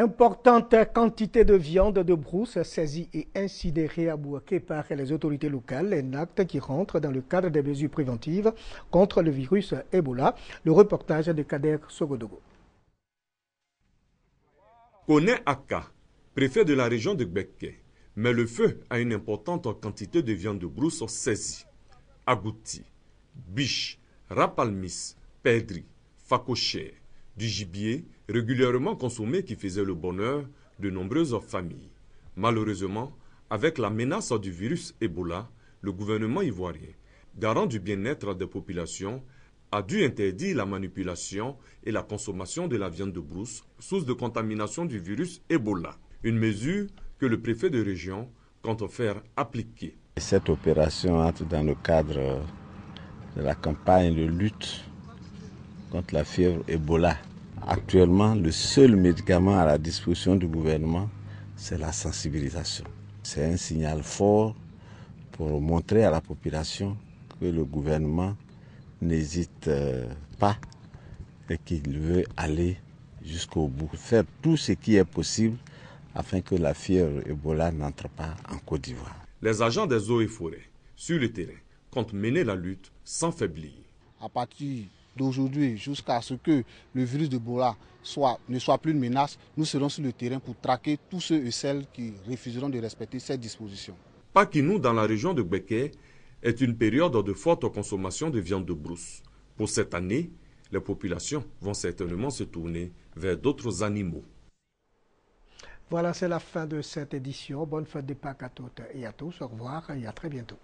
Importante quantité de viande de brousse saisie et incinérée à Bouaké par les autorités locales, un acte qui rentre dans le cadre des mesures préventives contre le virus Ebola. Le reportage de Kader Sogodogo. Kone Akka, préfet de la région de Gbeke, met le feu à une importante quantité de viande de brousse saisie. Agouti, Biche, Rapalmis, Pedri, facoché du gibier régulièrement consommé qui faisait le bonheur de nombreuses familles. Malheureusement, avec la menace du virus Ebola, le gouvernement ivoirien, garant du bien-être des populations, a dû interdire la manipulation et la consommation de la viande de brousse, source de contamination du virus Ebola. Une mesure que le préfet de région compte faire appliquer. Cette opération entre dans le cadre de la campagne de lutte contre la fièvre Ebola Actuellement, le seul médicament à la disposition du gouvernement, c'est la sensibilisation. C'est un signal fort pour montrer à la population que le gouvernement n'hésite euh, pas et qu'il veut aller jusqu'au bout, faire tout ce qui est possible afin que la fièvre Ebola n'entre pas en Côte d'Ivoire. Les agents des eaux et forêts sur le terrain comptent mener la lutte sans faiblir. À partir d'aujourd'hui jusqu'à ce que le virus de Bola ne soit plus une menace, nous serons sur le terrain pour traquer tous ceux et celles qui refuseront de respecter cette disposition. Pâques-et-nous dans la région de Gbeke est une période de forte consommation de viande de brousse. Pour cette année, les populations vont certainement se tourner vers d'autres animaux. Voilà, c'est la fin de cette édition. Bonne fête de Pâques à toutes et à tous. Au revoir et à très bientôt.